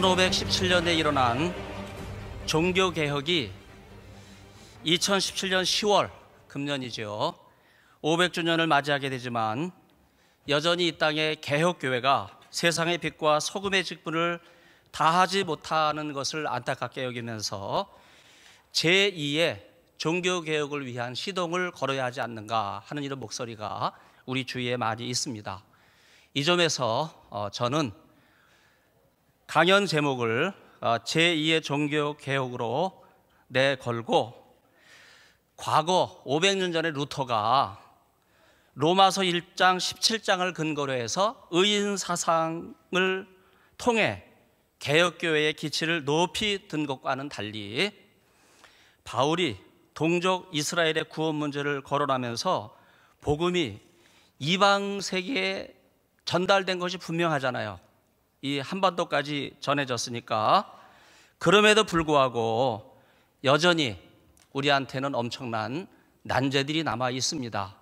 1517년에 일어난 종교 개혁이 2017년 10월 금년이죠. 500주년을 맞이하게 되지만 여전히 이 땅의 개혁 교회가 세상의 빛과 소금의 직분을 다하지 못하는 것을 안타깝게 여기면서 제2의 종교 개혁을 위한 시동을 걸어야 하지 않는가 하는 이런 목소리가 우리 주위에 많이 있습니다. 이 점에서 어, 저는 강연 제목을 어, 제2의 종교 개혁으로 내걸고 과거 500년 전에 루터가 로마서 1장 17장을 근거로 해서 의인 사상을 통해 개혁교회의 기치를 높이 든 것과는 달리 바울이 동족 이스라엘의 구원 문제를 거론하면서 복음이 이방 세계에 전달된 것이 분명하잖아요. 이 한반도까지 전해졌으니까 그럼에도 불구하고 여전히 우리한테는 엄청난 난제들이 남아 있습니다.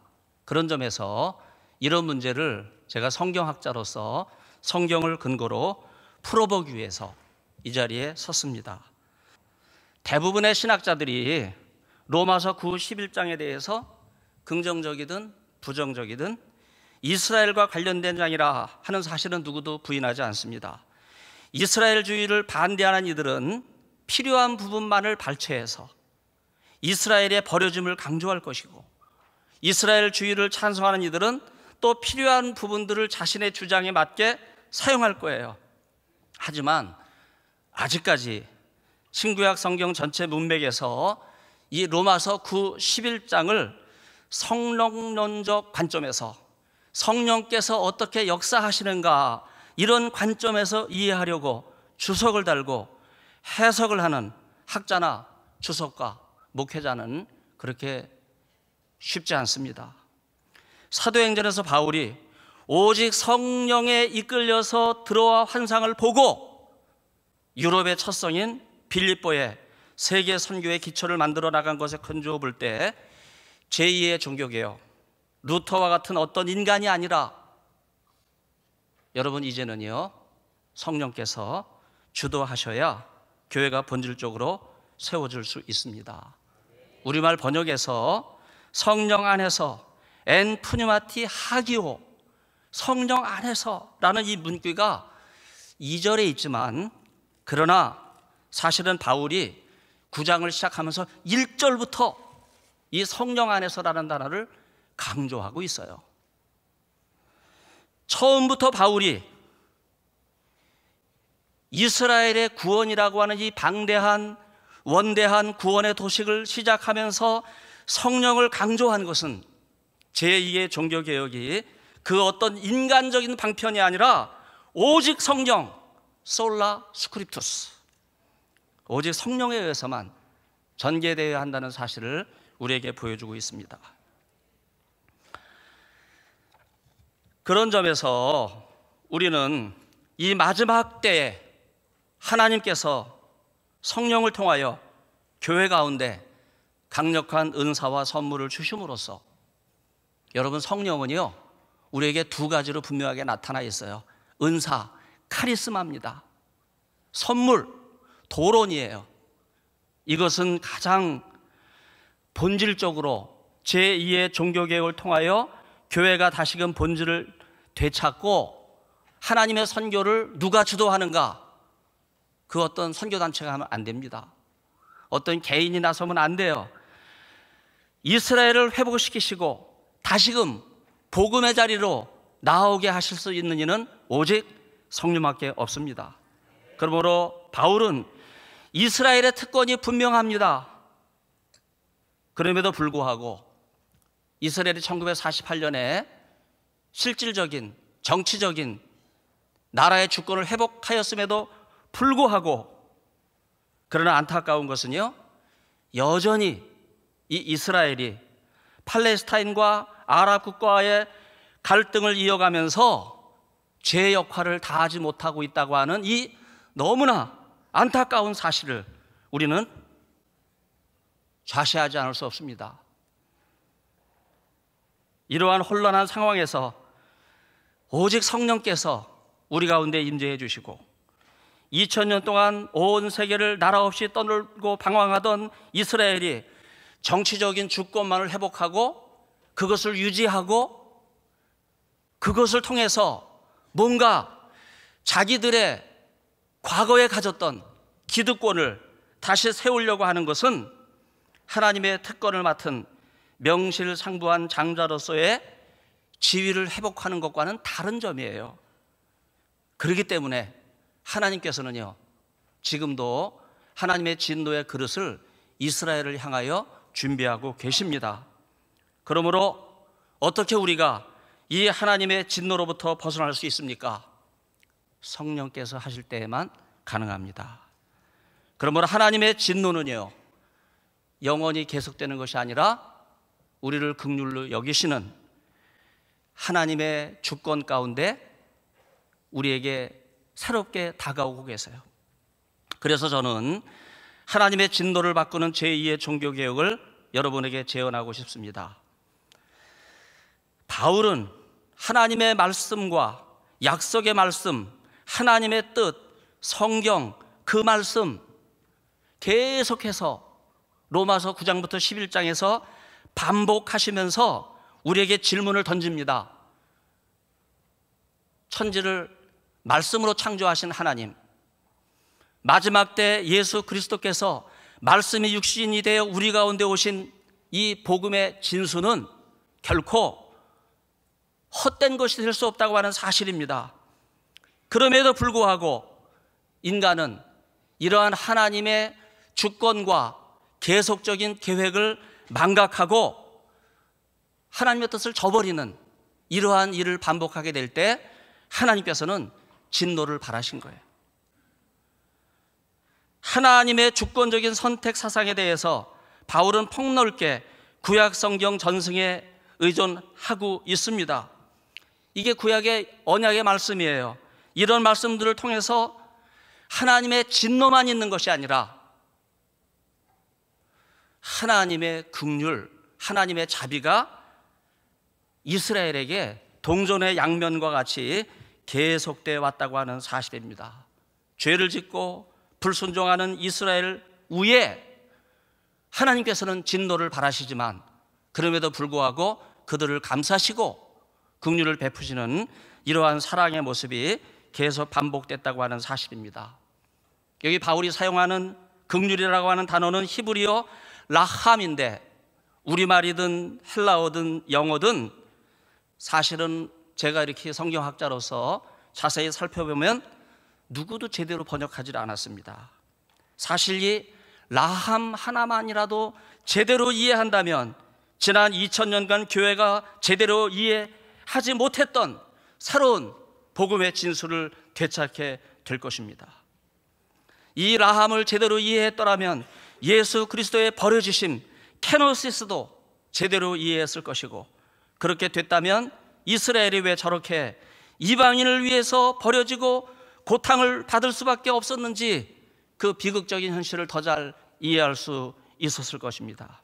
그런 점에서 이런 문제를 제가 성경학자로서 성경을 근거로 풀어보기 위해서 이 자리에 섰습니다. 대부분의 신학자들이 로마서 9 11장에 대해서 긍정적이든 부정적이든 이스라엘과 관련된 장이라 하는 사실은 누구도 부인하지 않습니다. 이스라엘주의를 반대하는 이들은 필요한 부분만을 발췌해서 이스라엘의 버려짐을 강조할 것이고 이스라엘주의를 찬성하는 이들은 또 필요한 부분들을 자신의 주장에 맞게 사용할 거예요. 하지만 아직까지 신구약 성경 전체 문맥에서 이 로마서 9 11장을 성령론적 관점에서 성령께서 어떻게 역사하시는가 이런 관점에서 이해하려고 주석을 달고 해석을 하는 학자나 주석과 목회자는 그렇게 쉽지 않습니다. 사도행전에서 바울이 오직 성령에 이끌려서 들어와 환상을 보고 유럽의 첫 성인 빌립보에 세계 선교의 기초를 만들어 나간 것에 큰 주업을 때 제2의 종교개혁 루터와 같은 어떤 인간이 아니라 여러분 이제는요 성령께서 주도하셔야 교회가 본질적으로 세워질 수 있습니다. 우리말 번역에서 성령 안에서 엔 푸니마티 하기오 성령 안에서라는 이 문구가 2절에 있지만 그러나 사실은 바울이 9장을 시작하면서 1절부터 이 성령 안에서라는 단어를 강조하고 있어요. 처음부터 바울이 이스라엘의 구원이라고 하는 이 방대한 원대한 구원의 도식을 시작하면서 성령을 강조한 것은 제2의 종교개혁이 그 어떤 인간적인 방편이 아니라 오직 성령, 솔라 스크립투스. 오직 성령에 의해서만 전개되어야 한다는 사실을 우리에게 보여주고 있습니다. 그런 점에서 우리는 이 마지막 때에 하나님께서 성령을 통하여 교회 가운데 강력한 은사와 선물을 주심으로써 여러분 성령은요 우리에게 두 가지로 분명하게 나타나 있어요 은사 카리스마입니다 선물 도론이에요 이것은 가장 본질적으로 제2의 종교개혁을 통하여 교회가 다시금 본질을 되찾고 하나님의 선교를 누가 주도하는가? 그 어떤 선교단체가 하면 안 됩니다. 어떤 개인이 나서면 안 돼요. 이스라엘을 회복시키시고 다시금 복음의 자리로 나오게 하실 수 있는 이는 오직 성류밖에 없습니다. 그러므로 바울은 이스라엘의 특권이 분명합니다. 그럼에도 불구하고 이스라엘이 1948년에 실질적인 정치적인 나라의 주권을 회복하였음에도 불구하고 그러나 안타까운 것은요 여전히 이 이스라엘이 팔레스타인과 아랍국과의 갈등을 이어가면서 제 역할을 다하지 못하고 있다고 하는 이 너무나 안타까운 사실을 우리는 좌시하지 않을 수 없습니다. 이러한 혼란한 상황에서 오직 성령께서 우리 가운데 임재해 주시고 2000년 동안 온 세계를 나라 없이 떠돌고 방황하던 이스라엘이 정치적인 주권만을 회복하고 그것을 유지하고 그것을 통해서 뭔가 자기들의 과거에 가졌던 기득권을 다시 세우려고 하는 것은 하나님의 특권을 맡은 명실상부한 장자로서의 지위를 회복하는 것과는 다른 점이에요. 그렇기 때문에 하나님께서는요, 지금도 하나님의 진노의 그릇을 이스라엘을 향하여 준비하고 계십니다. 그러므로 어떻게 우리가 이 하나님의 진노로부터 벗어날 수 있습니까? 성령께서 하실 때에만 가능합니다. 그러므로 하나님의 진노는요, 영원히 계속되는 것이 아니라 우리를 극률로 여기시는 하나님의 주권 가운데 우리에게 새롭게 다가오고 계세요. 그래서 저는 하나님의 진도를 바꾸는 제2의 종교개혁을 여러분에게 제언하고 싶습니다. 바울은 하나님의 말씀과 약속의 말씀, 하나님의 뜻, 성경, 그 말씀 계속해서 로마서 9장부터 11장에서 반복하시면서 우리에게 질문을 던집니다. 천지를 말씀으로 창조하신 하나님, 마지막 때 예수 그리스도께서 말씀이 육신이 되어 우리 가운데 오신 이 복음의 진수는 결코 헛된 것이 될 수 없다고 하는 사실입니다. 그럼에도 불구하고 인간은 이러한 하나님의 주권과 계속적인 계획을 망각하고 하나님의 뜻을 저버리는 이러한 일을 반복하게 될 때 하나님께서는 진노를 바라신 거예요. 하나님의 주권적인 선택 사상에 대해서 바울은 폭넓게 구약 성경 전승에 의존하고 있습니다. 이게 구약의 언약의 말씀이에요. 이런 말씀들을 통해서 하나님의 진노만 있는 것이 아니라 하나님의 극률, 하나님의 자비가 이스라엘에게 동전의 양면과 같이 계속되어 왔다고 하는 사실입니다. 죄를 짓고 불순종하는 이스라엘 위에 하나님께서는 진노를 바라시지만 그럼에도 불구하고 그들을 감싸시고 긍휼을 베푸시는 이러한 사랑의 모습이 계속 반복됐다고 하는 사실입니다. 여기 바울이 사용하는 긍휼이라고 하는 단어는 히브리어 라함인데 우리말이든 헬라어든 영어든 사실은 제가 이렇게 성경학자로서 자세히 살펴보면 누구도 제대로 번역하지 않았습니다. 사실 이 라함 하나만이라도 제대로 이해한다면 지난 2000년간 교회가 제대로 이해하지 못했던 새로운 복음의 진수를 되찾게 될 것입니다. 이 라함을 제대로 이해했더라면 예수 그리스도의 버려지심 캐노시스도 제대로 이해했을 것이고 그렇게 됐다면 이스라엘이 왜 저렇게 이방인을 위해서 버려지고 고탕을 받을 수밖에 없었는지 그 비극적인 현실을 더 잘 이해할 수 있었을 것입니다.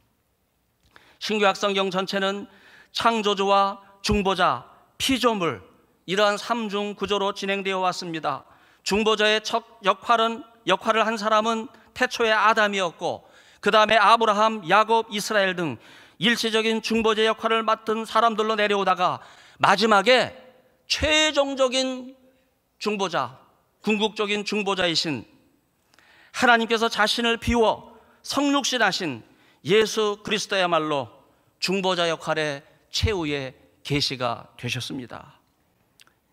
신구약 성경 전체는 창조주와 중보자, 피조물 이러한 삼중 구조로 진행되어 왔습니다. 중보자의 첫 역할은 역할을 한 사람은 태초의 아담이었고 그 다음에 아브라함, 야곱, 이스라엘 등 일시적인 중보제 역할을 맡은 사람들로 내려오다가 마지막에 최종적인 중보자, 궁극적인 중보자이신 하나님께서 자신을 비워 성육신하신 예수 그리스도야말로 중보자 역할의 최후의 계시가 되셨습니다.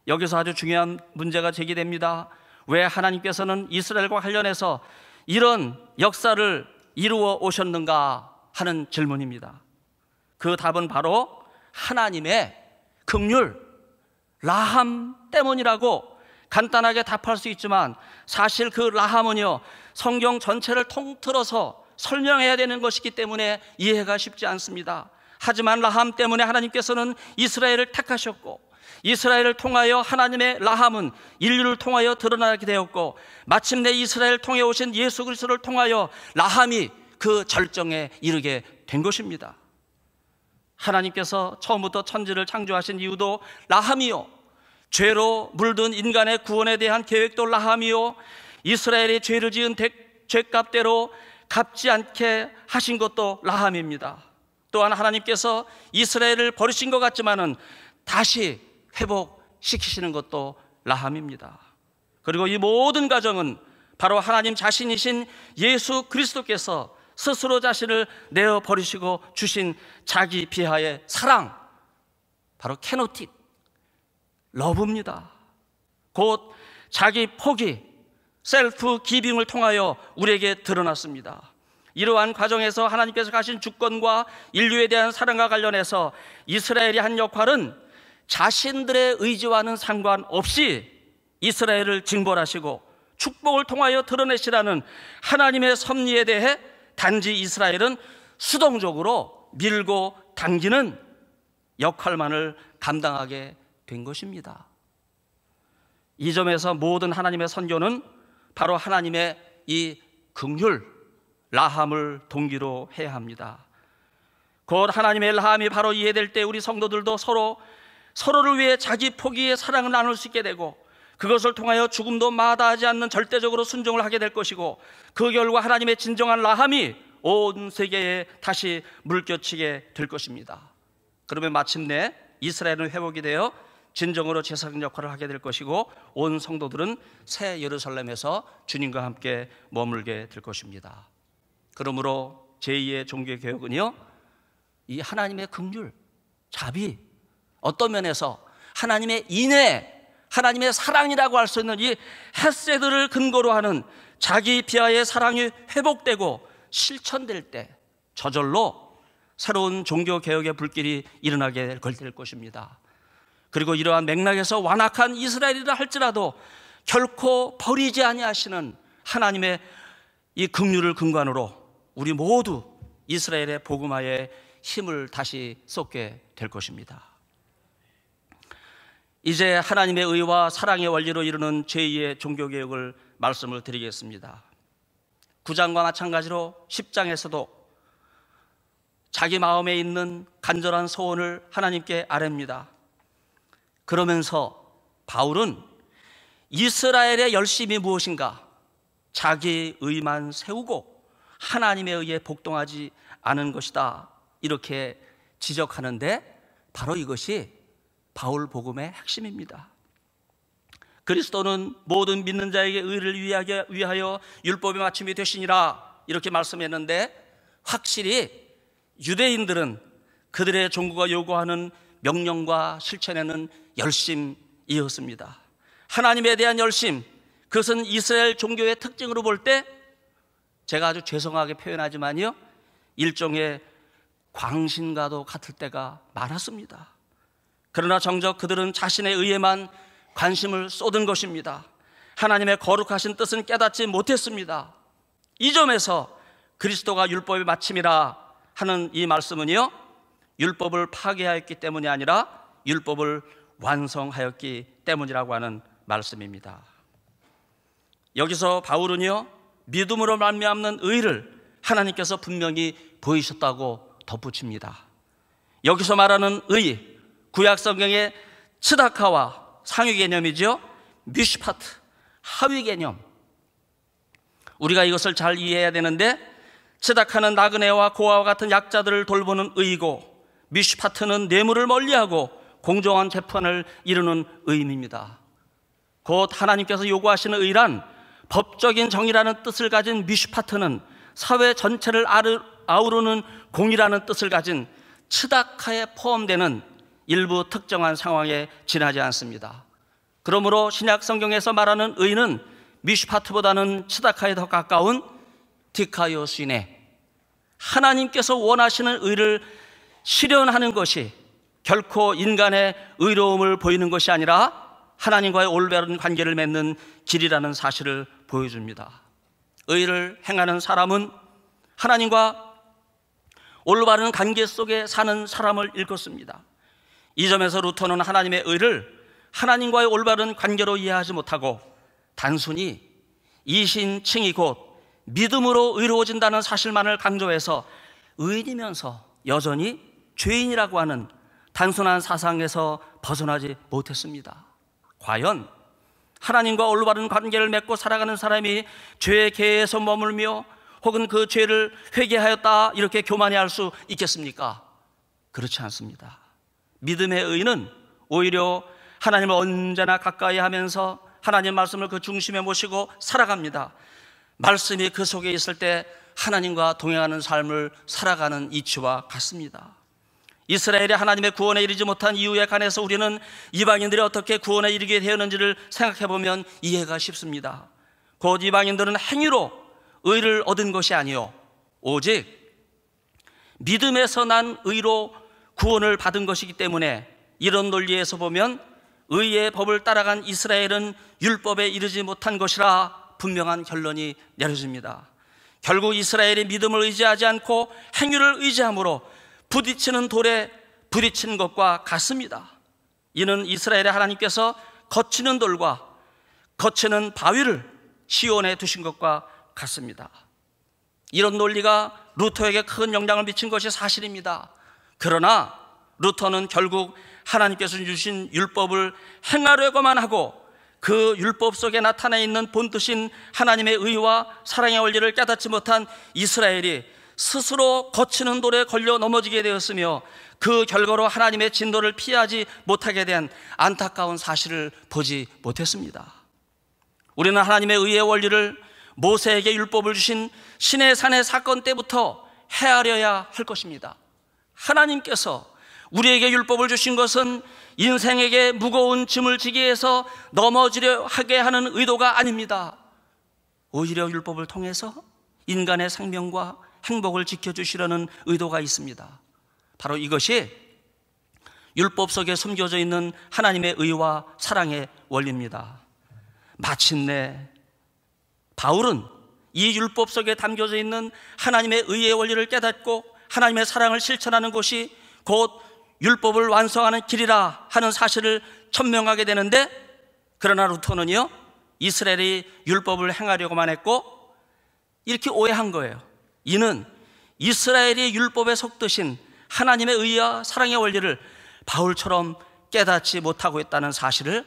여기서 아주 중요한 문제가 제기됩니다. 왜 하나님께서는 이스라엘과 관련해서 이런 역사를 이루어 오셨는가 하는 질문입니다. 그 답은 바로 하나님의 극률, 라함 때문이라고 간단하게 답할 수 있지만 사실 그 라함은요, 성경 전체를 통틀어서 설명해야 되는 것이기 때문에 이해가 쉽지 않습니다. 하지만 라함 때문에 하나님께서는 이스라엘을 택하셨고 이스라엘을 통하여 하나님의 라함은 인류를 통하여 드러나게 되었고 마침내 이스라엘 통해 오신 예수 그리스도를 통하여 라함이 그 절정에 이르게 된 것입니다. 하나님께서 처음부터 천지를 창조하신 이유도 라함이요. 죄로 물든 인간의 구원에 대한 계획도 라함이요. 이스라엘이 죄를 지은 대, 죄값대로 갚지 않게 하신 것도 라함입니다. 또한 하나님께서 이스라엘을 버리신 것 같지만은 다시 회복시키시는 것도 라함입니다. 그리고 이 모든 과정은 바로 하나님 자신이신 예수 그리스도께서 스스로 자신을 내어 버리시고 주신 자기 비하의 사랑 바로 캐노틱 러브입니다. 곧 자기 포기 셀프 기빙을 통하여 우리에게 드러났습니다. 이러한 과정에서 하나님께서 가신 주권과 인류에 대한 사랑과 관련해서 이스라엘이 한 역할은 자신들의 의지와는 상관없이 이스라엘을 징벌하시고 축복을 통하여 드러내시라는 하나님의 섭리에 대해 단지 이스라엘은 수동적으로 밀고 당기는 역할만을 감당하게 된 것입니다. 이 점에서 모든 하나님의 선교는 바로 하나님의 이 긍휼 라함을 동기로 해야 합니다. 곧 하나님의 라함이 바로 이해될 때 우리 성도들도 서로 서로를 위해 자기 포기의 사랑을 나눌 수 있게 되고 그것을 통하여 죽음도 마다하지 않는 절대적으로 순종을 하게 될 것이고 그 결과 하나님의 진정한 라함이 온 세계에 다시 물결치게될 것입니다. 그러면 마침내 이스라엘은 회복이 되어 진정으로 제사장 역할을 하게 될 것이고 온 성도들은 새 예루살렘에서 주님과 함께 머물게 될 것입니다. 그러므로 제2의 종교 개혁은요. 이 하나님의 긍휼, 자비 어떤 면에서 하나님의 인애 하나님의 사랑이라고 할 수 있는 이헤세들을 근거로 하는 자기 비하의 사랑이 회복되고 실천될 때 저절로 새로운 종교 개혁의 불길이 일어나게 될 것입니다. 그리고 이러한 맥락에서 완악한 이스라엘이라 할지라도 결코 버리지 아니하시는 하나님의 이 긍휼을 근간으로 우리 모두 이스라엘의 복음화에 힘을 다시 쏟게 될 것입니다. 이제 하나님의 의와 사랑의 원리로 이루는 제2의 종교개혁을 말씀을 드리겠습니다. 9장과 마찬가지로 10장에서도 자기 마음에 있는 간절한 소원을 하나님께 아랩니다. 그러면서 바울은 이스라엘의 열심이 무엇인가? 자기 의만 세우고 하나님에 의해 복동하지 않은 것이다. 이렇게 지적하는데 바로 이것이 바울 복음의 핵심입니다. 그리스도는 모든 믿는 자에게 의를 위하여 율법의 마침이 되시니라 이렇게 말씀했는데 확실히 유대인들은 그들의 종교가 요구하는 명령과 실천에는 열심이었습니다. 하나님에 대한 열심, 그것은 이스라엘 종교의 특징으로 볼 때 제가 아주 죄송하게 표현하지만요. 일종의 광신과도 같을 때가 많았습니다. 그러나 정적 그들은 자신의 의에만 관심을 쏟은 것입니다. 하나님의 거룩하신 뜻은 깨닫지 못했습니다. 이 점에서 그리스도가 율법의 마침이라 하는 이 말씀은요, 율법을 파괴하였기 때문이 아니라 율법을 완성하였기 때문이라고 하는 말씀입니다. 여기서 바울은요, 믿음으로 말미암는 의를 하나님께서 분명히 보이셨다고 덧붙입니다. 여기서 말하는 의, 구약 성경의 츠다카와 상위 개념이죠. 뮤슈파트 하위 개념. 우리가 이것을 잘 이해해야 되는데 츠다카는 나그네와 고아와 같은 약자들을 돌보는 의고 이 뮤슈파트는 뇌물을 멀리하고 공정한 재판을 이루는 의미입니다. 곧 하나님께서 요구하시는 의란 법적인 정의라는 뜻을 가진 미슈파트는 사회 전체를 아우르는 공이라는 뜻을 가진 츠다카에 포함되는 일부 특정한 상황에 지나지 않습니다. 그러므로 신약 성경에서 말하는 의는 미슈파트보다는 치다카에 더 가까운 디카요신의 하나님께서 원하시는 의를 실현하는 것이 결코 인간의 의로움을 보이는 것이 아니라 하나님과의 올바른 관계를 맺는 길이라는 사실을 보여줍니다. 의를 행하는 사람은 하나님과 올바른 관계 속에 사는 사람을 일컫습니다. 이 점에서 루터는 하나님의 의를 하나님과의 올바른 관계로 이해하지 못하고 단순히 이신칭이 곧 믿음으로 의로워진다는 사실만을 강조해서 의인이면서 여전히 죄인이라고 하는 단순한 사상에서 벗어나지 못했습니다. 과연 하나님과 올바른 관계를 맺고 살아가는 사람이 죄의 계에서 머물며 혹은 그 죄를 회개하였다 이렇게 교만해할 수 있겠습니까? 그렇지 않습니다. 믿음의 의는 오히려 하나님을 언제나 가까이 하면서 하나님 말씀을 그 중심에 모시고 살아갑니다. 말씀이 그 속에 있을 때 하나님과 동행하는 삶을 살아가는 이치와 같습니다. 이스라엘이 하나님의 구원에 이르지 못한 이유에 관해서 우리는 이방인들이 어떻게 구원에 이르게 되었는지를 생각해 보면 이해가 쉽습니다. 곧 이방인들은 행위로 의를 얻은 것이 아니요 오직 믿음에서 난 의로 구원을 받은 것이기 때문에 이런 논리에서 보면 의의 법을 따라간 이스라엘은 율법에 이르지 못한 것이라 분명한 결론이 내려집니다. 결국 이스라엘이 믿음을 의지하지 않고 행위를 의지함으로 부딪히는 돌에 부딪힌 것과 같습니다. 이는 이스라엘의 하나님께서 거치는 돌과 거치는 바위를 시원해 두신 것과 같습니다. 이런 논리가 루터에게 큰 영향을 미친 것이 사실입니다. 그러나 루터는 결국 하나님께서 주신 율법을 행하려고만 하고 그 율법 속에 나타나 있는 본뜻인 하나님의 의와 사랑의 원리를 깨닫지 못한 이스라엘이 스스로 거치는 돌에 걸려 넘어지게 되었으며 그 결과로 하나님의 진도를 피하지 못하게 된 안타까운 사실을 보지 못했습니다. 우리는 하나님의 의의 원리를 모세에게 율법을 주신 신의 산의 사건 때부터 헤아려야 할 것입니다. 하나님께서 우리에게 율법을 주신 것은 인생에게 무거운 짐을 지기 위해서 넘어지려 하게 하는 의도가 아닙니다. 오히려 율법을 통해서 인간의 생명과 행복을 지켜주시려는 의도가 있습니다. 바로 이것이 율법 속에 숨겨져 있는 하나님의 의와 사랑의 원리입니다. 마침내 바울은 이 율법 속에 담겨져 있는 하나님의 의의 원리를 깨닫고 하나님의 사랑을 실천하는 곳이 곧 율법을 완성하는 길이라 하는 사실을 천명하게 되는데 그러나 루터는요 이스라엘이 율법을 행하려고만 했고 이렇게 오해한 거예요. 이는 이스라엘이 율법에 속드신 하나님의 의와 사랑의 원리를 바울처럼 깨닫지 못하고 있다는 사실을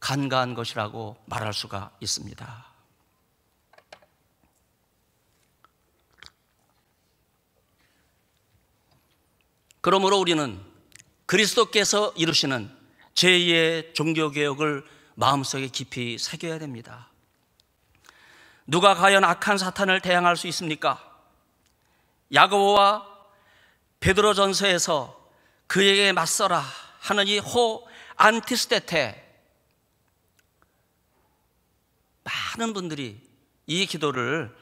간과한 것이라고 말할 수가 있습니다. 그러므로 우리는 그리스도께서 이루시는 제2의 종교개혁을 마음속에 깊이 새겨야 됩니다. 누가 과연 악한 사탄을 대항할 수 있습니까? 야고보와 베드로 전서에서 그에게 맞서라 하는 이 호 안티스테테 많은 분들이 이 기도를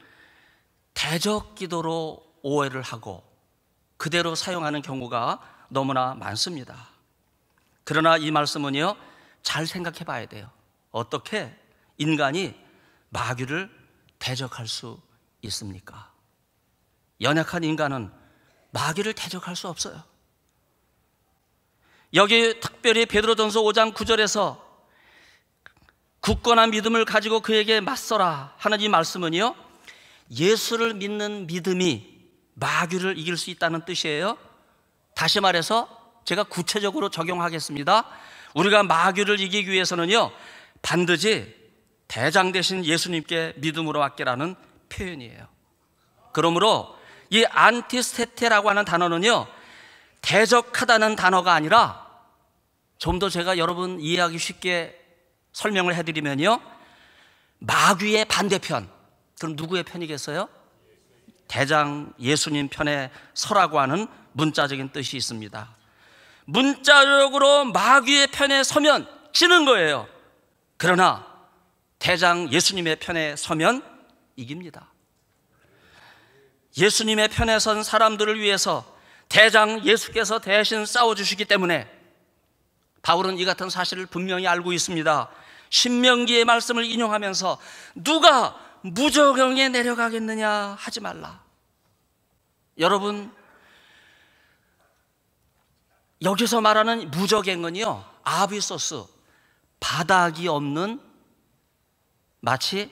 대적 기도로 오해를 하고 그대로 사용하는 경우가 너무나 많습니다. 그러나 이 말씀은요, 잘 생각해 봐야 돼요. 어떻게 인간이 마귀를 대적할 수 있습니까? 연약한 인간은 마귀를 대적할 수 없어요. 여기 특별히 베드로전서 5장 9절에서 굳건한 믿음을 가지고 그에게 맞서라 하는 이 말씀은요. 예수를 믿는 믿음이 마귀를 이길 수 있다는 뜻이에요. 다시 말해서 제가 구체적으로 적용하겠습니다. 우리가 마귀를 이기기 위해서는요, 반드시 대장 대신 예수님께 믿음으로 왔기라는 표현이에요. 그러므로 이 안티스테테라고 하는 단어는요, 대적하다는 단어가 아니라 좀 더 제가 여러분 이해하기 쉽게 설명을 해드리면요, 마귀의 반대편. 그럼 누구의 편이겠어요? 대장 예수님 편에 서라고 하는 문자적인 뜻이 있습니다. 문자적으로 마귀의 편에 서면 지는 거예요. 그러나 대장 예수님의 편에 서면 이깁니다. 예수님의 편에 선 사람들을 위해서 대장 예수께서 대신 싸워주시기 때문에 바울은 이 같은 사실을 분명히 알고 있습니다. 신명기의 말씀을 인용하면서 누가 무적용에 내려가겠느냐 하지 말라. 여러분, 여기서 말하는 무적행은요, 아비소스, 바닥이 없는 마치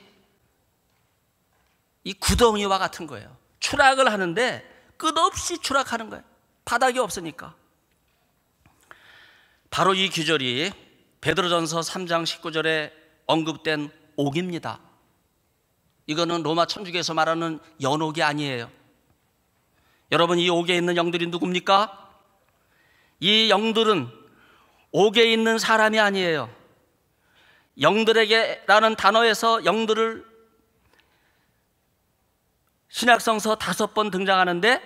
이 구덩이와 같은 거예요. 추락을 하는데 끝없이 추락하는 거예요. 바닥이 없으니까. 바로 이 규절이 베드로전서 3장 19절에 언급된 옥입니다. 이거는 로마 천주교에서 말하는 연옥이 아니에요. 여러분 이 옥에 있는 영들이 누굽니까? 이 영들은 옥에 있는 사람이 아니에요. 영들에게라는 단어에서 영들을 신약성서 다섯 번 등장하는데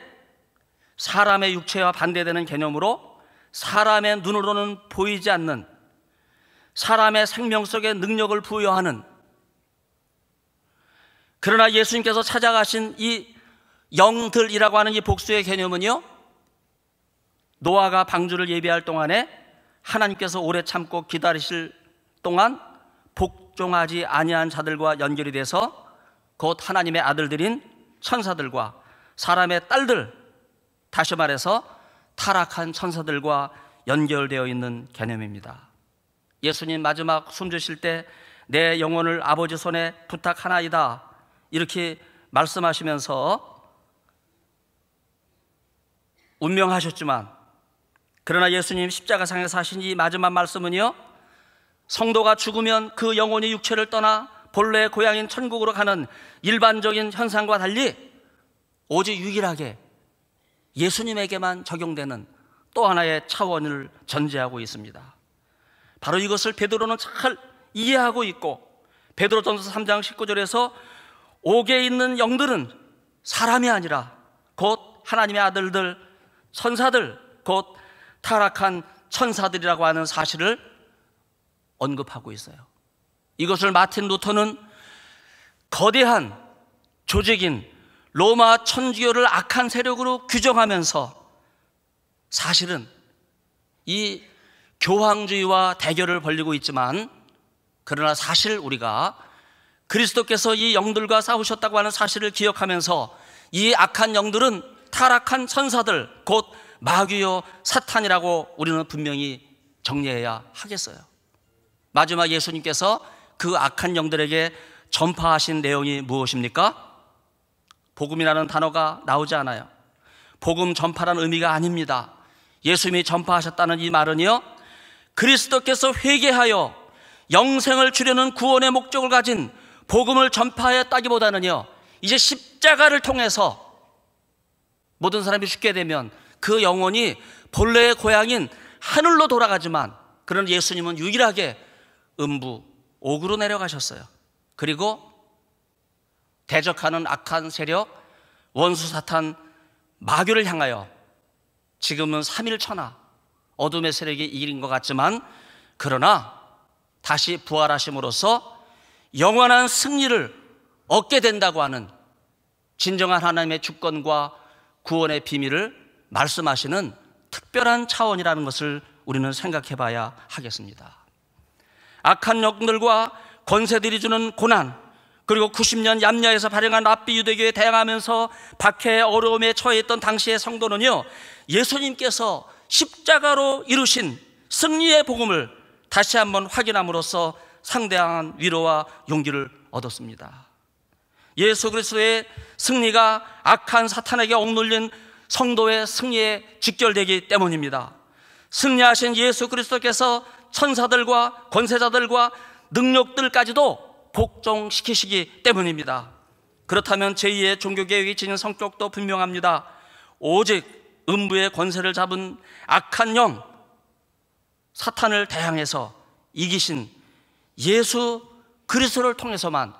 사람의 육체와 반대되는 개념으로 사람의 눈으로는 보이지 않는 사람의 생명 속에 능력을 부여하는 그러나 예수님께서 찾아가신 이 영들이라고 하는 이 복수의 개념은요, 노아가 방주를 예비할 동안에 하나님께서 오래 참고 기다리실 동안 복종하지 아니한 자들과 연결이 돼서 곧 하나님의 아들들인 천사들과 사람의 딸들, 다시 말해서 타락한 천사들과 연결되어 있는 개념입니다. 예수님 마지막 숨주실 때 내 영혼을 아버지 손에 부탁하나이다. 이렇게 말씀하시면서 운명하셨지만 그러나 예수님 십자가상에서 하신 이 마지막 말씀은요 성도가 죽으면 그 영혼이 육체를 떠나 본래 의 고향인 천국으로 가는 일반적인 현상과 달리 오직 유일하게 예수님에게만 적용되는 또 하나의 차원을 전제하고 있습니다. 바로 이것을 베드로는 잘 이해하고 있고 베드로전서 3장 19절에서 옥에 있는 영들은 사람이 아니라 곧 하나님의 아들들, 천사들, 곧 타락한 천사들이라고 하는 사실을 언급하고 있어요. 이것을 마틴 루터는 거대한 조직인 로마 천주교를 악한 세력으로 규정하면서 사실은 이 교황주의와 대결을 벌리고 있지만 그러나 사실 우리가 그리스도께서 이 영들과 싸우셨다고 하는 사실을 기억하면서 이 악한 영들은 타락한 천사들, 곧 마귀요 사탄이라고 우리는 분명히 정리해야 하겠어요. 마지막 예수님께서 그 악한 영들에게 전파하신 내용이 무엇입니까? 복음이라는 단어가 나오지 않아요. 복음 전파란 의미가 아닙니다. 예수님이 전파하셨다는 이 말은요. 그리스도께서 회개하여 영생을 주려는 구원의 목적을 가진 복음을 전파하였다기보다는요, 이제 십자가를 통해서 모든 사람이 죽게 되면 그 영혼이 본래의 고향인 하늘로 돌아가지만 그런 예수님은 유일하게 음부, 옥으로 내려가셨어요. 그리고 대적하는 악한 세력, 원수 사탄, 마귀를 향하여 지금은 삼일천하 어둠의 세력이 이긴 것 같지만 그러나 다시 부활하심으로써 영원한 승리를 얻게 된다고 하는 진정한 하나님의 주권과 구원의 비밀을 말씀하시는 특별한 차원이라는 것을 우리는 생각해 봐야 하겠습니다. 악한 역들과 권세들이 주는 고난, 그리고 90년 얌야에서 발행한 랍비 유대교에 대항하면서 박해의 어려움에 처해있던 당시의 성도는요, 예수님께서 십자가로 이루신 승리의 복음을 다시 한번 확인함으로써 상대한 위로와 용기를 얻었습니다. 예수 그리스도의 승리가 악한 사탄에게 억눌린 성도의 승리에 직결되기 때문입니다. 승리하신 예수 그리스도께서 천사들과 권세자들과 능력들까지도 복종시키시기 때문입니다. 그렇다면 제2의 종교개혁이 지닌 성격도 분명합니다. 오직 음부의 권세를 잡은 악한 영, 사탄을 대항해서 이기신 예수 그리스도를 통해서만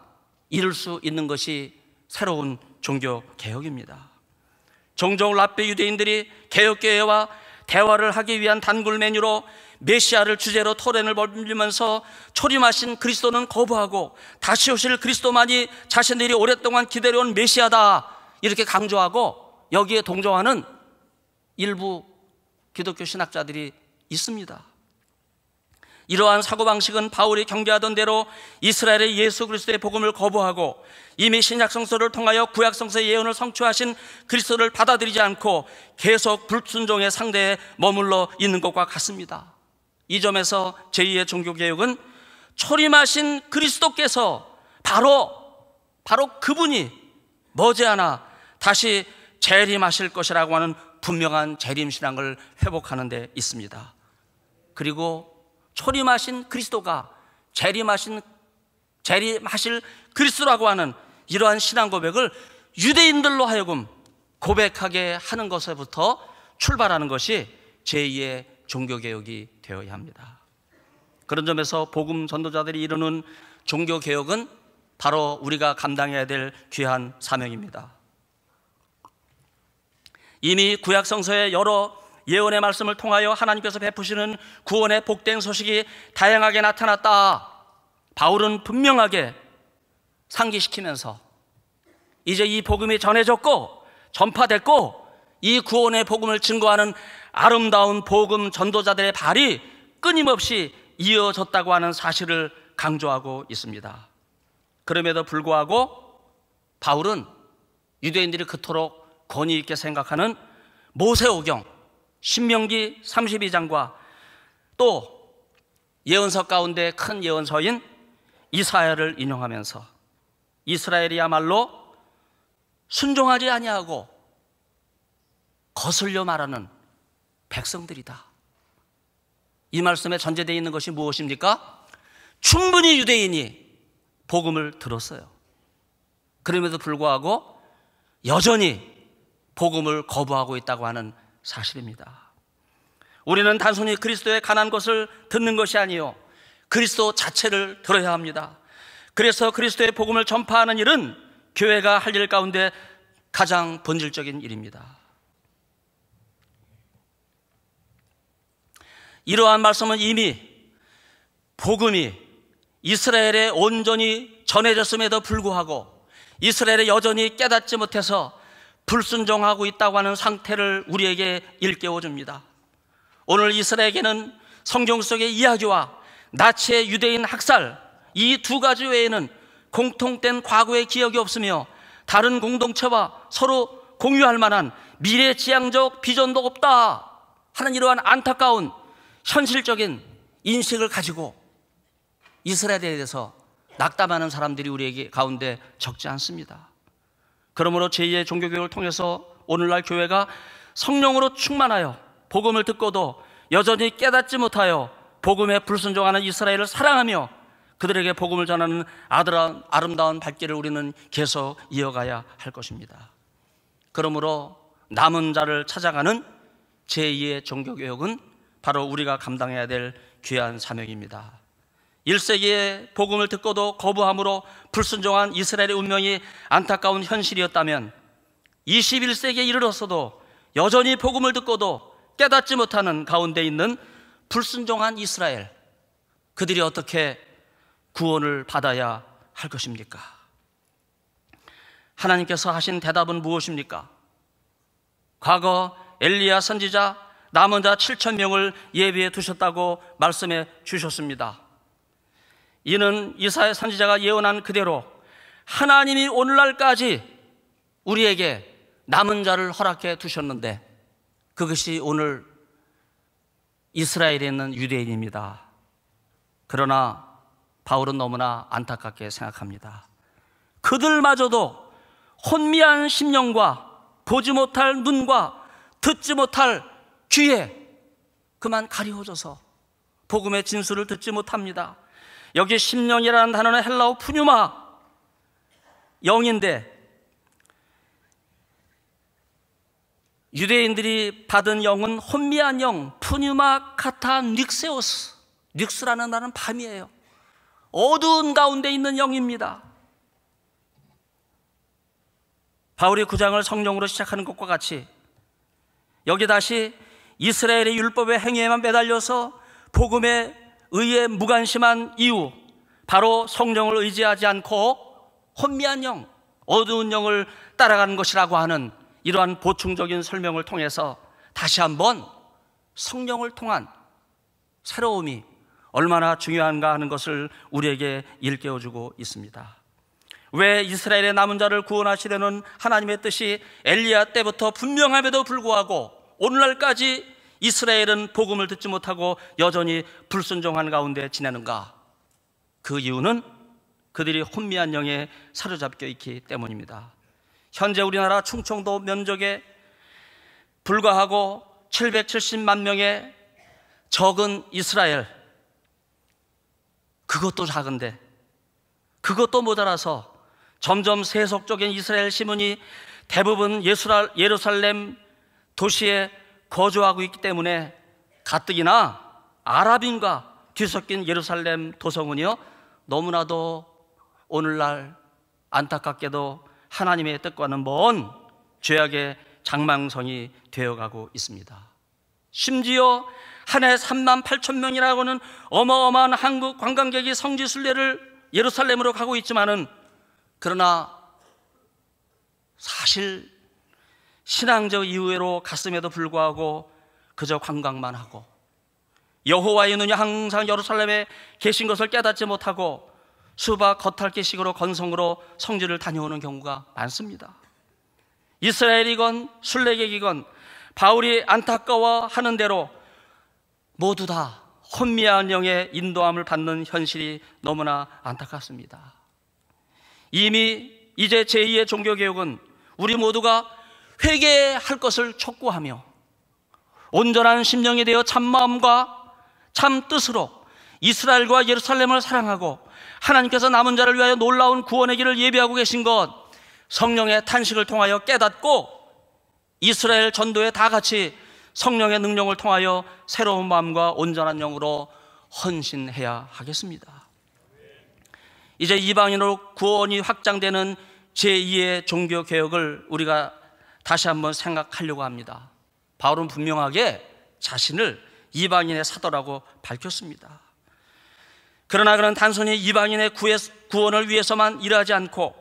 이룰 수 있는 것이 새로운 종교 개혁입니다. 종종 라페 유대인들이 개혁교회와 대화를 하기 위한 단골 메뉴로 메시아를 주제로 토론을 벌리면서 초림하신 그리스도는 거부하고 다시 오실 그리스도만이 자신들이 오랫동안 기다려온 메시아다 이렇게 강조하고 여기에 동조하는 일부 기독교 신학자들이 있습니다. 이러한 사고방식은 바울이 경계하던 대로 이스라엘의 예수 그리스도의 복음을 거부하고 이미 신약성서를 통하여 구약성서의 예언을 성취하신 그리스도를 받아들이지 않고 계속 불순종의 상대에 머물러 있는 것과 같습니다. 이 점에서 제2의 종교개혁은 초림하신 그리스도께서 바로, 바로 그분이 머지않아 다시 재림하실 것이라고 하는 분명한 재림신앙을 회복하는 데 있습니다. 그리고 초림하신 그리스도가 재림하신 재림하실 그리스도라고 하는 이러한 신앙 고백을 유대인들로 하여금 고백하게 하는 것에부터 출발하는 것이 제2의 종교 개혁이 되어야 합니다. 그런 점에서 복음 전도자들이 이루는 종교 개혁은 바로 우리가 감당해야 될 귀한 사명입니다. 이미 구약 성서의 여러 예언의 말씀을 통하여 하나님께서 베푸시는 구원의 복된 소식이 다양하게 나타났다. 바울은 분명하게 상기시키면서 이제 이 복음이 전해졌고 전파됐고 이 구원의 복음을 증거하는 아름다운 복음 전도자들의 발이 끊임없이 이어졌다고 하는 사실을 강조하고 있습니다. 그럼에도 불구하고 바울은 유대인들이 그토록 권위 있게 생각하는 모세오경, 신명기 32장과 또 예언서 가운데 큰 예언서인 이사야를 인용하면서 이스라엘이야말로 순종하지 아니하고 거슬려 말하는 백성들이다. 이 말씀에 전제되어 있는 것이 무엇입니까? 충분히 유대인이 복음을 들었어요. 그럼에도 불구하고 여전히 복음을 거부하고 있다고 하는 사실입니다. 우리는 단순히 그리스도의 가난 것을 듣는 것이 아니요 그리스도 자체를 들어야 합니다. 그래서 그리스도의 복음을 전파하는 일은 교회가 할 일 가운데 가장 본질적인 일입니다. 이러한 말씀은 이미 복음이 이스라엘에 온전히 전해졌음에도 불구하고 이스라엘에 여전히 깨닫지 못해서 불순종하고 있다고 하는 상태를 우리에게 일깨워 줍니다. 오늘 이스라엘에게는 성경 속의 이야기와 나치의 유대인 학살 이 두 가지 외에는 공통된 과거의 기억이 없으며 다른 공동체와 서로 공유할 만한 미래지향적 비전도 없다 하는 이러한 안타까운 현실적인 인식을 가지고 이스라엘에 대해서 낙담하는 사람들이 우리에게 가운데 적지 않습니다. 그러므로 제2의 종교교육을 통해서 오늘날 교회가 성령으로 충만하여 복음을 듣고도 여전히 깨닫지 못하여 복음에 불순종하는 이스라엘을 사랑하며 그들에게 복음을 전하는 아들아, 아름다운 발길을 우리는 계속 이어가야 할 것입니다. 그러므로 남은 자를 찾아가는 제2의 종교교육은 바로 우리가 감당해야 될 귀한 사명입니다. 1세기에 복음을 듣고도 거부함으로 불순종한 이스라엘의 운명이 안타까운 현실이었다면 21세기에 이르러서도 여전히 복음을 듣고도 깨닫지 못하는 가운데 있는 불순종한 이스라엘 그들이 어떻게 구원을 받아야 할 것입니까? 하나님께서 하신 대답은 무엇입니까? 과거 엘리야 선지자 남은 자 7천 명을 예비해 두셨다고 말씀해 주셨습니다. 이는 이사의 선지자가 예언한 그대로 하나님이 오늘날까지 우리에게 남은 자를 허락해 두셨는데 그것이 오늘 이스라엘에 있는 유대인입니다. 그러나 바울은 너무나 안타깝게 생각합니다. 그들마저도 혼미한 심령과 보지 못할 눈과 듣지 못할 귀에 그만 가리워져서 복음의 진술을 듣지 못합니다. 여기 심령이라는 단어는 헬라어 푸뉴마 영인데 유대인들이 받은 영은 혼미한 영 푸뉴마 카타 닉세오스 닉스라는 말는 밤이에요 어두운 가운데 있는 영입니다 바울이 구장을 성령으로 시작하는 것과 같이 여기 다시 이스라엘의 율법의 행위에만 매달려서 복음의 의에 무관심한 이유 바로 성령을 의지하지 않고 혼미한 영, 어두운 영을 따라가는 것이라고 하는 이러한 보충적인 설명을 통해서 다시 한번 성령을 통한 새로움이 얼마나 중요한가 하는 것을 우리에게 일깨워주고 있습니다. 왜 이스라엘의 남은 자를 구원하시려는 하나님의 뜻이 엘리야 때부터 분명함에도 불구하고 오늘날까지 이스라엘은 복음을 듣지 못하고 여전히 불순종한 가운데 지내는가? 그 이유는 그들이 혼미한 영에 사로잡혀 있기 때문입니다. 현재 우리나라 충청도 면적에 불과하고 770만 명의 적은 이스라엘 그것도 작은데 그것도 모자라서 점점 세속적인 이스라엘 시문이 대부분 예루살렘 도시에 거주하고 있기 때문에 가뜩이나 아랍인과 뒤섞인 예루살렘 도성은요 너무나도 오늘날 안타깝게도 하나님의 뜻과는 먼 죄악의 장망성이 되어가고 있습니다. 심지어 한 해 3만 8천 명이라고 는 어마어마한 한국 관광객이 성지 순례를 예루살렘으로 가고 있지만은 그러나 사실 신앙적 이후로 갔음에도 불구하고 그저 관광만 하고 여호와의 눈이 항상 여루살렘에 계신 것을 깨닫지 못하고 수박 겉핥기식으로 건성으로 성지를 다녀오는 경우가 많습니다. 이스라엘이건 순례객이건 바울이 안타까워하는 대로 모두 다 혼미한 영의 인도함을 받는 현실이 너무나 안타깝습니다. 이미 이제 제2의 종교개혁은 우리 모두가 회개할 것을 촉구하며 온전한 심령이 되어 참마음과 참뜻으로 이스라엘과 예루살렘을 사랑하고 하나님께서 남은 자를 위하여 놀라운 구원의 길을 예비하고 계신 것 성령의 탄식을 통하여 깨닫고 이스라엘 전도에 다 같이 성령의 능력을 통하여 새로운 마음과 온전한 영으로 헌신해야 하겠습니다. 이제 이방인으로 구원이 확장되는 제2의 종교 개혁을 우리가 다시 한번 생각하려고 합니다. 바울은 분명하게 자신을 이방인의 사도라고 밝혔습니다. 그러나 그는 단순히 이방인의 구원을 위해서만 일하지 않고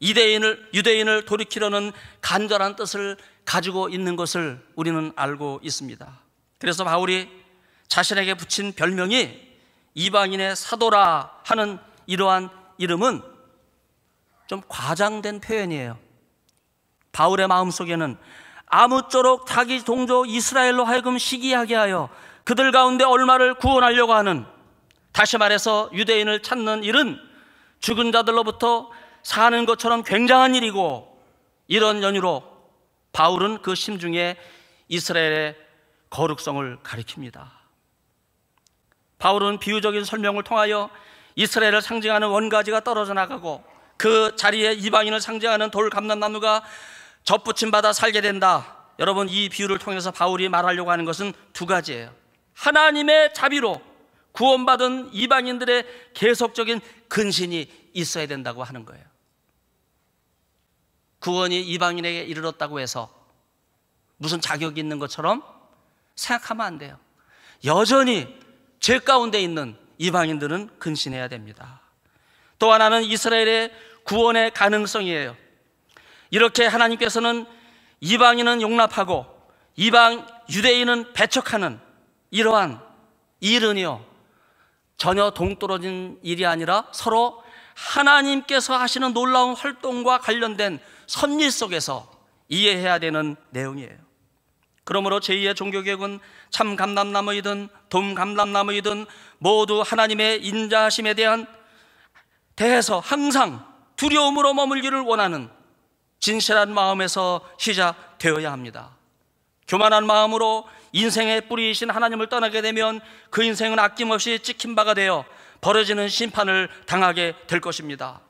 이대인을, 유대인을 돌이키려는 간절한 뜻을 가지고 있는 것을 우리는 알고 있습니다. 그래서 바울이 자신에게 붙인 별명이 이방인의 사도라 하는 이러한 이름은 좀 과장된 표현이에요. 바울의 마음속에는 아무쪼록 자기 동족 이스라엘로 하여금 시기하게 하여 그들 가운데 얼마를 구원하려고 하는 다시 말해서 유대인을 찾는 일은 죽은 자들로부터 사는 것처럼 굉장한 일이고 이런 연유로 바울은 그 심중에 이스라엘의 거룩성을 가리킵니다. 바울은 비유적인 설명을 통하여 이스라엘을 상징하는 원가지가 떨어져 나가고 그 자리에 이방인을 상징하는 돌 감람나무가 접붙임받아 살게 된다. 여러분 이 비유를 통해서 바울이 말하려고 하는 것은 두 가지예요. 하나님의 자비로 구원받은 이방인들의 계속적인 근신이 있어야 된다고 하는 거예요. 구원이 이방인에게 이르렀다고 해서 무슨 자격이 있는 것처럼 생각하면 안 돼요. 여전히 죄 가운데 있는 이방인들은 근신해야 됩니다. 또 하나는 이스라엘의 구원의 가능성이에요. 이렇게 하나님께서는 이방인은 용납하고 이방 유대인은 배척하는 이러한 일은요 전혀 동떨어진 일이 아니라 서로 하나님께서 하시는 놀라운 활동과 관련된 선리 속에서 이해해야 되는 내용이에요. 그러므로 제2의 종교개혁은 참 감람나무이든 돔 감람나무이든 모두 하나님의 인자심에 대한 대해서 항상 두려움으로 머물기를 원하는 진실한 마음에서 시작되어야 합니다. 교만한 마음으로 인생의 뿌리이신 하나님을 떠나게 되면 그 인생은 아낌없이 찍힌 바가 되어 벌어지는 심판을 당하게 될 것입니다.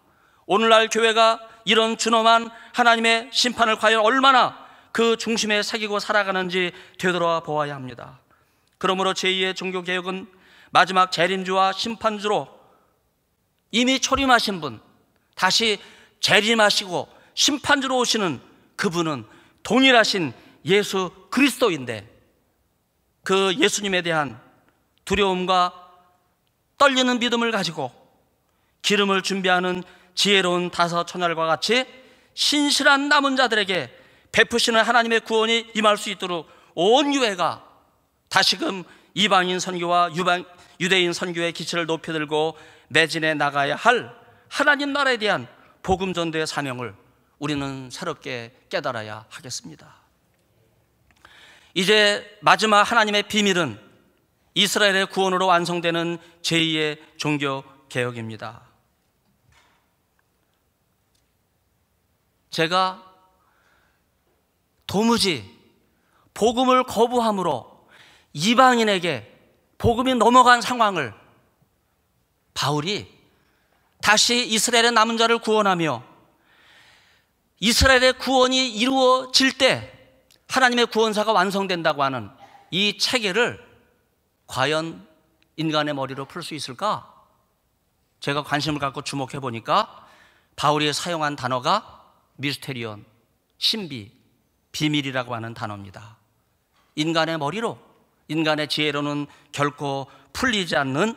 오늘날 교회가 이런 준엄한 하나님의 심판을 과연 얼마나 그 중심에 새기고 살아가는지 되돌아 보아야 합니다. 그러므로 제2의 종교개혁은 마지막 재림주와 심판주로 이미 초림하신 분, 다시 재림하시고 심판주로 오시는 그분은 동일하신 예수 그리스도인데 그 예수님에 대한 두려움과 떨리는 믿음을 가지고 기름을 준비하는 지혜로운 다섯 천알과 같이 신실한 남은 자들에게 베푸시는 하나님의 구원이 임할 수 있도록 온 유해가 다시금 이방인 선교와 유방, 유대인 선교의 기치를 높여들고 매진해 나가야 할 하나님 나라에 대한 복음 전도의 사명을 우리는 새롭게 깨달아야 하겠습니다. 이제 마지막 하나님의 비밀은 이스라엘의 구원으로 완성되는 제2의 종교 개혁입니다. 제가 도무지 복음을 거부함으로 이방인에게 복음이 넘어간 상황을 바울이 다시 이스라엘의 남은 자를 구원하며 이스라엘의 구원이 이루어질 때 하나님의 구원사가 완성된다고 하는 이 체계를 과연 인간의 머리로 풀 수 있을까? 제가 관심을 갖고 주목해 보니까 바울이 사용한 단어가 미스테리온, 신비, 비밀이라고 하는 단어입니다. 인간의 머리로, 인간의 지혜로는 결코 풀리지 않는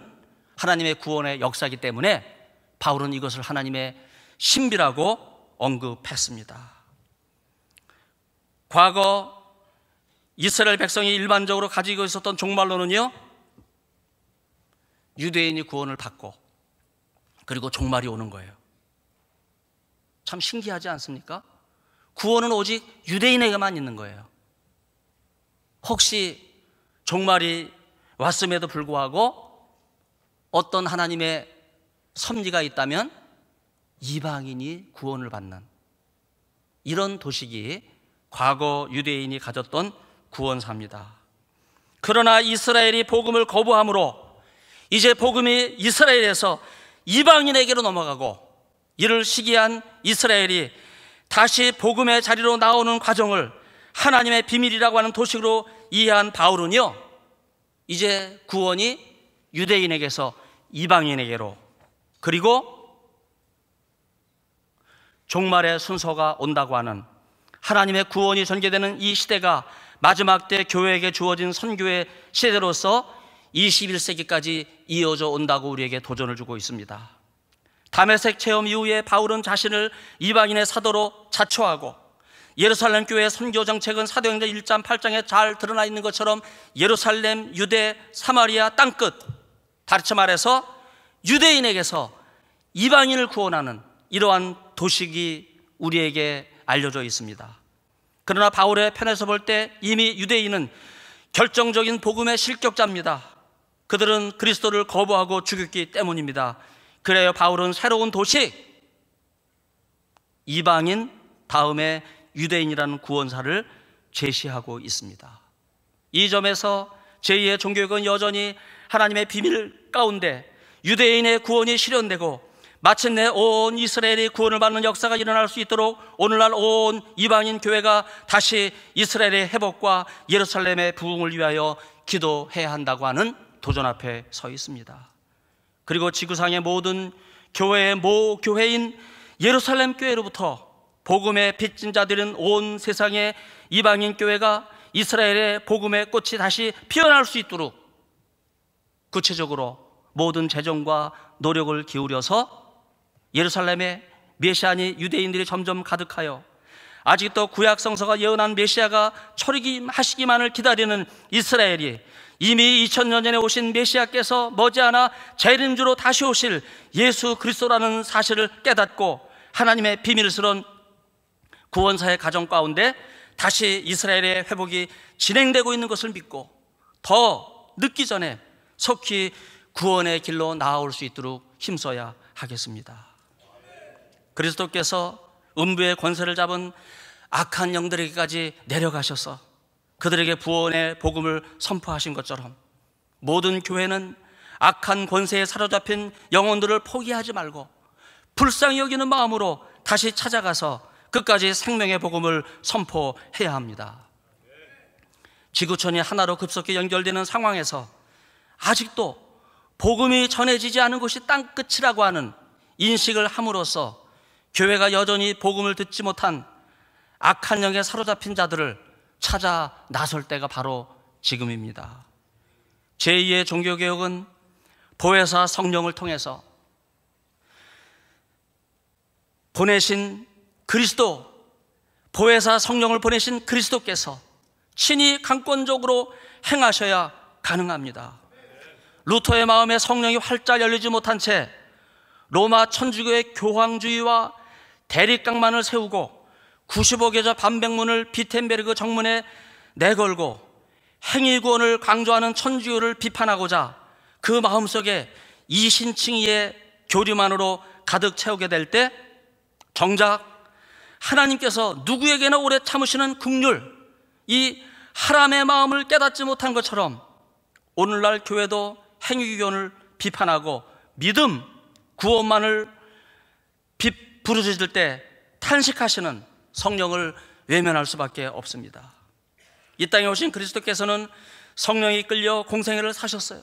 하나님의 구원의 역사이기 때문에 바울은 이것을 하나님의 신비라고 언급했습니다. 과거 이스라엘 백성이 일반적으로 가지고 있었던 종말론은요, 유대인이 구원을 받고, 그리고 종말이 오는 거예요. 참 신기하지 않습니까? 구원은 오직 유대인에게만 있는 거예요. 혹시 종말이 왔음에도 불구하고 어떤 하나님의 섭리가 있다면 이방인이 구원을 받는 이런 도식이 과거 유대인이 가졌던 구원사입니다. 그러나 이스라엘이 복음을 거부함으로 이제 복음이 이스라엘에서 이방인에게로 넘어가고 이를 시기한 이스라엘이 다시 복음의 자리로 나오는 과정을 하나님의 비밀이라고 하는 도식으로 이해한 바울은요, 이제 구원이 유대인에게서 이방인에게로 그리고 종말의 순서가 온다고 하는 하나님의 구원이 전개되는 이 시대가 마지막 때 교회에게 주어진 선교의 시대로서 21세기까지 이어져 온다고 우리에게 도전을 주고 있습니다. 담에색 체험 이후에 바울은 자신을 이방인의 사도로 자처하고 예루살렘 교회 선교 정책은 사도행전 1장 8장에 잘 드러나 있는 것처럼 예루살렘, 유대, 사마리아 땅끝 다르쳐 말해서 유대인에게서 이방인을 구원하는 이러한 도식이 우리에게 알려져 있습니다. 그러나 바울의 편에서 볼 때 이미 유대인은 결정적인 복음의 실격자입니다. 그들은 그리스도를 거부하고 죽였기 때문입니다. 그래요. 바울은 새로운 도시 이방인 다음에 유대인이라는 구원사를 제시하고 있습니다. 이 점에서 제2의 종교육은 여전히 하나님의 비밀 가운데 유대인의 구원이 실현되고 마침내 온 이스라엘이 구원을 받는 역사가 일어날 수 있도록 오늘날 온 이방인 교회가 다시 이스라엘의 회복과 예루살렘의 부흥을 위하여 기도해야 한다고 하는 도전 앞에 서 있습니다. 그리고 지구상의 모든 교회의 모 교회인 예루살렘 교회로부터 복음의 빚진 자들은 온 세상의 이방인 교회가 이스라엘의 복음의 꽃이 다시 피어날 수 있도록 구체적으로 모든 재정과 노력을 기울여서 예루살렘에 메시아니 유대인들이 점점 가득하여 아직도 구약 성서가 예언한 메시아가 초리하시기만을 기다리는 이스라엘이 이미 2000년 전에 오신 메시아께서 머지않아 재림주로 다시 오실 예수 그리스도라는 사실을 깨닫고 하나님의 비밀스러운 구원사의 가정 가운데 다시 이스라엘의 회복이 진행되고 있는 것을 믿고 더 늦기 전에 속히 구원의 길로 나아올 수 있도록 힘써야 하겠습니다. 그리스도께서 음부의 권세를 잡은 악한 영들에게까지 내려가셔서 그들에게 부원의 복음을 선포하신 것처럼 모든 교회는 악한 권세에 사로잡힌 영혼들을 포기하지 말고 불쌍히 여기는 마음으로 다시 찾아가서 끝까지 생명의 복음을 선포해야 합니다. 지구촌이 하나로 급속히 연결되는 상황에서 아직도 복음이 전해지지 않은 곳이 땅끝이라고 하는 인식을 함으로써 교회가 여전히 복음을 듣지 못한 악한 영에 사로잡힌 자들을 찾아 나설 때가 바로 지금입니다. 제2의 종교개혁은 보혜사 성령을 통해서 보내신 그리스도, 보혜사 성령을 보내신 그리스도께서 친히 강권적으로 행하셔야 가능합니다. 루터의 마음에 성령이 활짝 열리지 못한 채 로마 천주교의 교황주의와 대립각만을 세우고 9 5개자 반백문을 비텐베르그 정문에 내걸고 행위구원을 강조하는 천주교를 비판하고자 그 마음속에 이신칭의의 교리만으로 가득 채우게 될 때 정작 하나님께서 누구에게나 오래 참으시는 극률 이 하람의 마음을 깨닫지 못한 것처럼 오늘날 교회도 행위교원을 비판하고 믿음 구원만을 비, 판하고 부르짖을 때 탄식하시는 성령을 외면할 수밖에 없습니다. 이 땅에 오신 그리스도께서는 성령이 끌려 공생애를 사셨어요.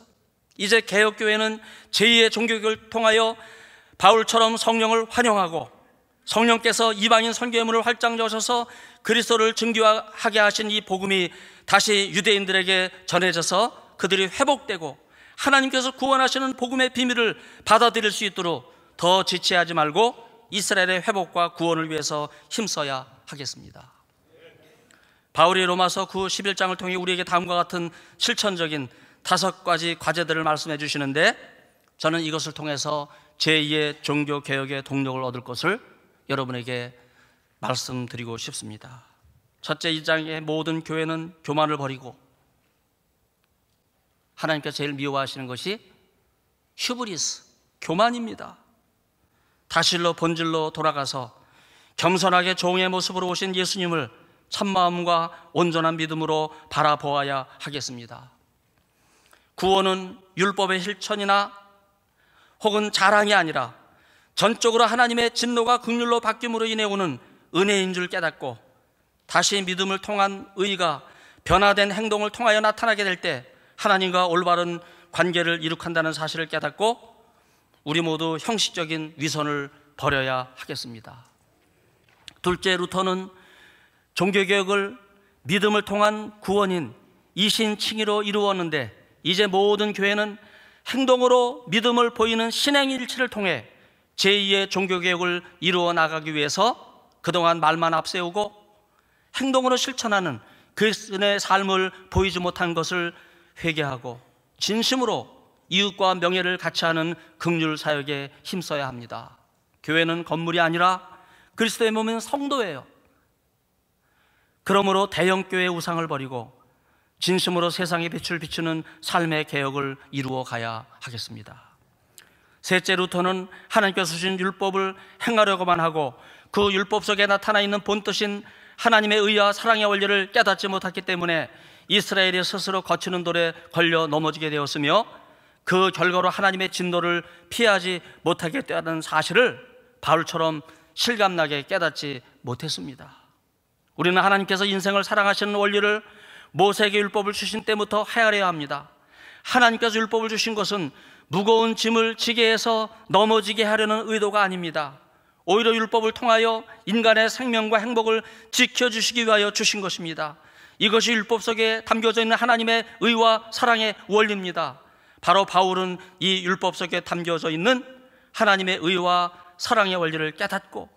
이제 개혁교회는 제2의 종교교를 통하여 바울처럼 성령을 환영하고 성령께서 이방인 선교의 문을 활짝 여셔서 그리스도를 증교하게 하신 이 복음이 다시 유대인들에게 전해져서 그들이 회복되고 하나님께서 구원하시는 복음의 비밀을 받아들일 수 있도록 더 지체하지 말고 이스라엘의 회복과 구원을 위해서 힘써야 하겠습니다. 바울이 로마서 9 11장을 통해 우리에게 다음과 같은 실천적인 다섯 가지 과제들을 말씀해 주시는데 저는 이것을 통해서 제2의 종교 개혁의 동력을 얻을 것을 여러분에게 말씀드리고 싶습니다. 첫째 이장의 모든 교회는 교만을 버리고 하나님께서 제일 미워하시는 것이 휴브리스, 교만입니다. 다실로 본질로 돌아가서 겸손하게 종의 모습으로 오신 예수님을 참마음과 온전한 믿음으로 바라보아야 하겠습니다. 구원은 율법의 실천이나 혹은 자랑이 아니라 전적으로 하나님의 진노가 극률로 바뀜으로 인해 오는 은혜인 줄 깨닫고 다시 믿음을 통한 의가 변화된 행동을 통하여 나타나게 될 때 하나님과 올바른 관계를 이룩한다는 사실을 깨닫고 우리 모두 형식적인 위선을 버려야 하겠습니다. 둘째, 루터는 종교개혁을 믿음을 통한 구원인 이신칭의로 이루었는데 이제 모든 교회는 행동으로 믿음을 보이는 신행일치를 통해 제2의 종교개혁을 이루어 나가기 위해서 그동안 말만 앞세우고 행동으로 실천하는 그리스도의 삶을 보이지 못한 것을 회개하고 진심으로 이웃과 명예를 같이 하는 극률 사역에 힘써야 합니다. 교회는 건물이 아니라 그리스도의 몸은 성도예요. 그러므로 대형 교회 우상을 버리고 진심으로 세상에 빛을 비추는 삶의 개혁을 이루어 가야 하겠습니다. 셋째 루터는 하나님께서 주신 율법을 행하려고만 하고 그 율법 속에 나타나 있는 본뜻인 하나님의 의와 사랑의 원리를 깨닫지 못했기 때문에 이스라엘이 스스로 거치는 돌에 걸려 넘어지게 되었으며 그 결과로 하나님의 진노를 피하지 못하게 되었다는 사실을 바울처럼 실감나게 깨닫지 못했습니다. 우리는 하나님께서 인생을 사랑하시는 원리를 모세에 율법을 주신 때부터 헤아려야 합니다. 하나님께서 율법을 주신 것은 무거운 짐을 지게 해서 넘어지게 하려는 의도가 아닙니다. 오히려 율법을 통하여 인간의 생명과 행복을 지켜주시기 위하여 주신 것입니다. 이것이 율법 속에 담겨져 있는 하나님의 의와 사랑의 원리입니다. 바로 바울은 이 율법 속에 담겨져 있는 하나님의 의와 사랑의 원리를 깨닫고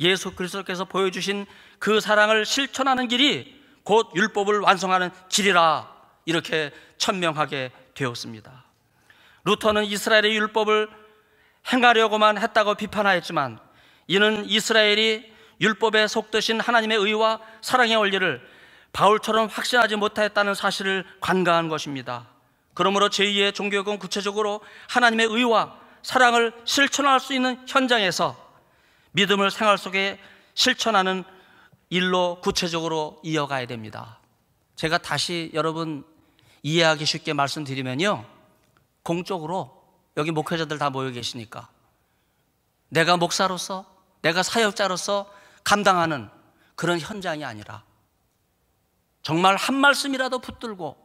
예수 그리스도께서 보여주신 그 사랑을 실천하는 길이 곧 율법을 완성하는 길이라 이렇게 천명하게 되었습니다. 루터는 이스라엘의 율법을 행하려고만 했다고 비판하였지만 이는 이스라엘이 율법에 속드신 하나님의 의와 사랑의 원리를 바울처럼 확신하지 못하였다는 사실을 관가한 것입니다. 그러므로 제2의 종교개은 구체적으로 하나님의 의와 사랑을 실천할 수 있는 현장에서 믿음을 생활 속에 실천하는 일로 구체적으로 이어가야 됩니다. 제가 다시 여러분 이해하기 쉽게 말씀드리면요. 공적으로 여기 목회자들 다 모여 계시니까 내가 목사로서 내가 사역자로서 감당하는 그런 현장이 아니라 정말 한 말씀이라도 붙들고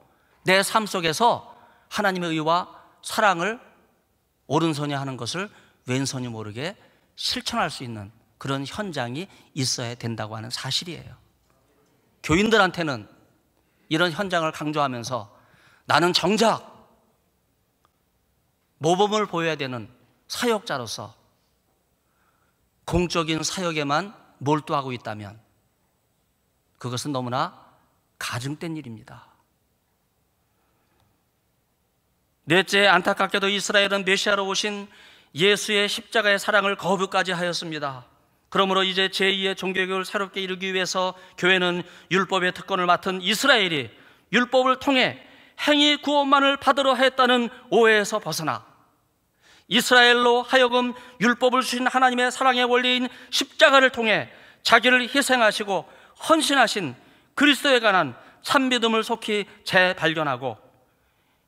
내 삶 속에서 하나님의 의와 사랑을 오른손이 하는 것을 왼손이 모르게 실천할 수 있는 그런 현장이 있어야 된다고 하는 사실이에요. 교인들한테는 이런 현장을 강조하면서 나는 정작 모범을 보여야 되는 사역자로서 공적인 사역에만 몰두하고 있다면 그것은 너무나 가증된 일입니다. 넷째, 안타깝게도 이스라엘은 메시아로 오신 예수의 십자가의 사랑을 거부까지 하였습니다. 그러므로 이제 제2의 종교교를 새롭게 이루기 위해서 교회는 율법의 특권을 맡은 이스라엘이 율법을 통해 행위 구원만을 받으러 했다는 오해에서 벗어나 이스라엘로 하여금 율법을 주신 하나님의 사랑의 원리인 십자가를 통해 자기를 희생하시고 헌신하신 그리스도에 관한 참 믿음을 속히 재발견하고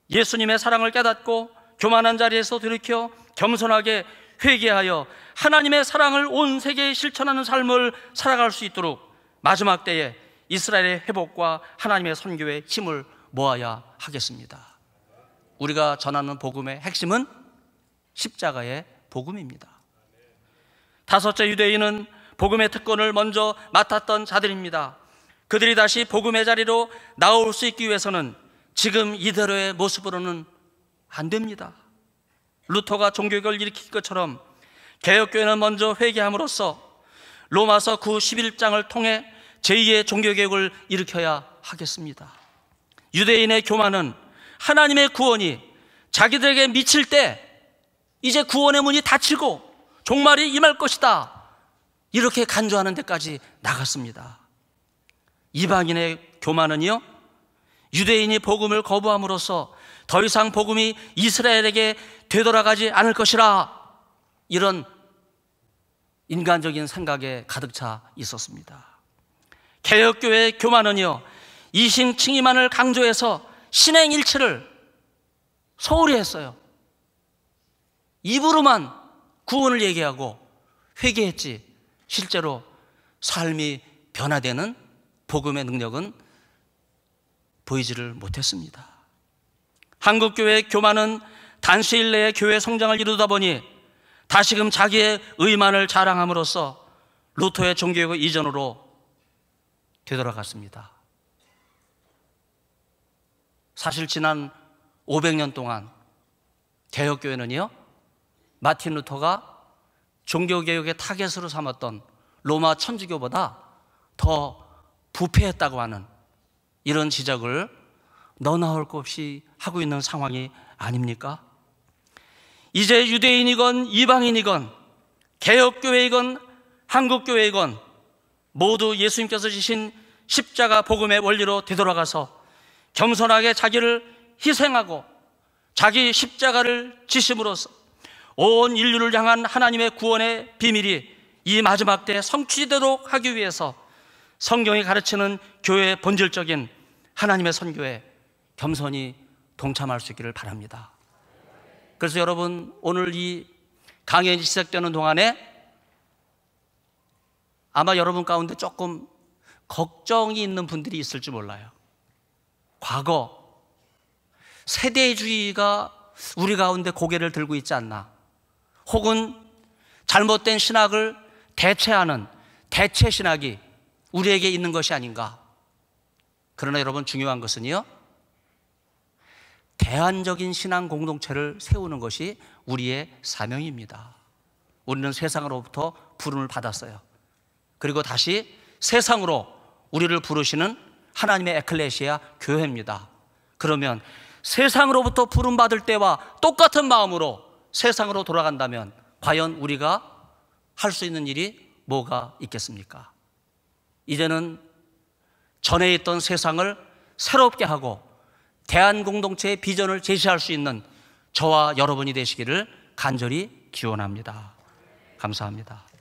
예수님의 사랑을 깨닫고 교만한 자리에서 돌이켜 겸손하게 회개하여 하나님의 사랑을 온 세계에 실천하는 삶을 살아갈 수 있도록 마지막 때에 이스라엘의 회복과 하나님의 선교에 힘을 모아야 하겠습니다. 우리가 전하는 복음의 핵심은 십자가의 복음입니다. 다섯째 유대인은 복음의 특권을 먼저 맡았던 자들입니다. 그들이 다시 복음의 자리로 나올 수 있기 위해서는 지금 이대로의 모습으로는 안 됩니다. 루터가 종교개혁을 일으킨 것처럼 개혁교회는 먼저 회개함으로써 로마서 9 11장을 통해 제2의 종교개혁을 일으켜야 하겠습니다. 유대인의 교만은 하나님의 구원이 자기들에게 미칠 때 이제 구원의 문이 닫히고 종말이 임할 것이다. 이렇게 간주하는 데까지 나갔습니다. 이방인의 교만은요, 유대인이 복음을 거부함으로써 더 이상 복음이 이스라엘에게 되돌아가지 않을 것이라 이런 인간적인 생각에 가득 차 있었습니다. 개혁교회 교만은요, 이신칭의만을 강조해서 신행일치를 소홀히 했어요. 입으로만 구원을 얘기하고 회개했지, 실제로 삶이 변화되는 복음의 능력은 보이지를 못했습니다. 한국교회 교만은 단시일 내에 교회 성장을 이루다 보니 다시금 자기의 의만을 자랑함으로써 루터의 종교개 이전으로 되돌아갔습니다. 사실 지난 500년 동안 개혁교회는요, 마틴 루터가 종교개혁의 타겟으로 삼았던 로마 천주교보다 더 부패했다고 하는 이런 지적을 너나 올것 없이 하고 있는 상황이 아닙니까? 이제 유대인이건 이방인이건 개혁교회이건 한국교회이건 모두 예수님께서 주신 십자가 복음의 원리로 되돌아가서 겸손하게 자기를 희생하고 자기 십자가를 지심으로써 온 인류를 향한 하나님의 구원의 비밀이 이 마지막 때 성취되도록 하기 위해서 성경이 가르치는 교회의 본질적인 하나님의 선교에 겸손히 동참할 수 있기를 바랍니다. 그래서 여러분 오늘 이 강연이 시작되는 동안에 아마 여러분 가운데 조금 걱정이 있는 분들이 있을지 몰라요. 과거 세대주의가 우리 가운데 고개를 들고 있지 않나. 혹은 잘못된 신학을 대체하는 대체 신학이 우리에게 있는 것이 아닌가. 그러나 여러분 중요한 것은요. 대안적인 신앙 공동체를 세우는 것이 우리의 사명입니다. 우리는 세상으로부터 부름을 받았어요. 그리고 다시 세상으로 우리를 부르시는 하나님의 에클레시아 교회입니다. 그러면 세상으로부터 부름받을 때와 똑같은 마음으로 세상으로 돌아간다면 과연 우리가 할 수 있는 일이 뭐가 있겠습니까? 이제는 전에 있던 세상을 새롭게 하고 대한 공동체의 비전을 제시할 수 있는 저와 여러분이 되시기를 간절히 기원합니다. 감사합니다.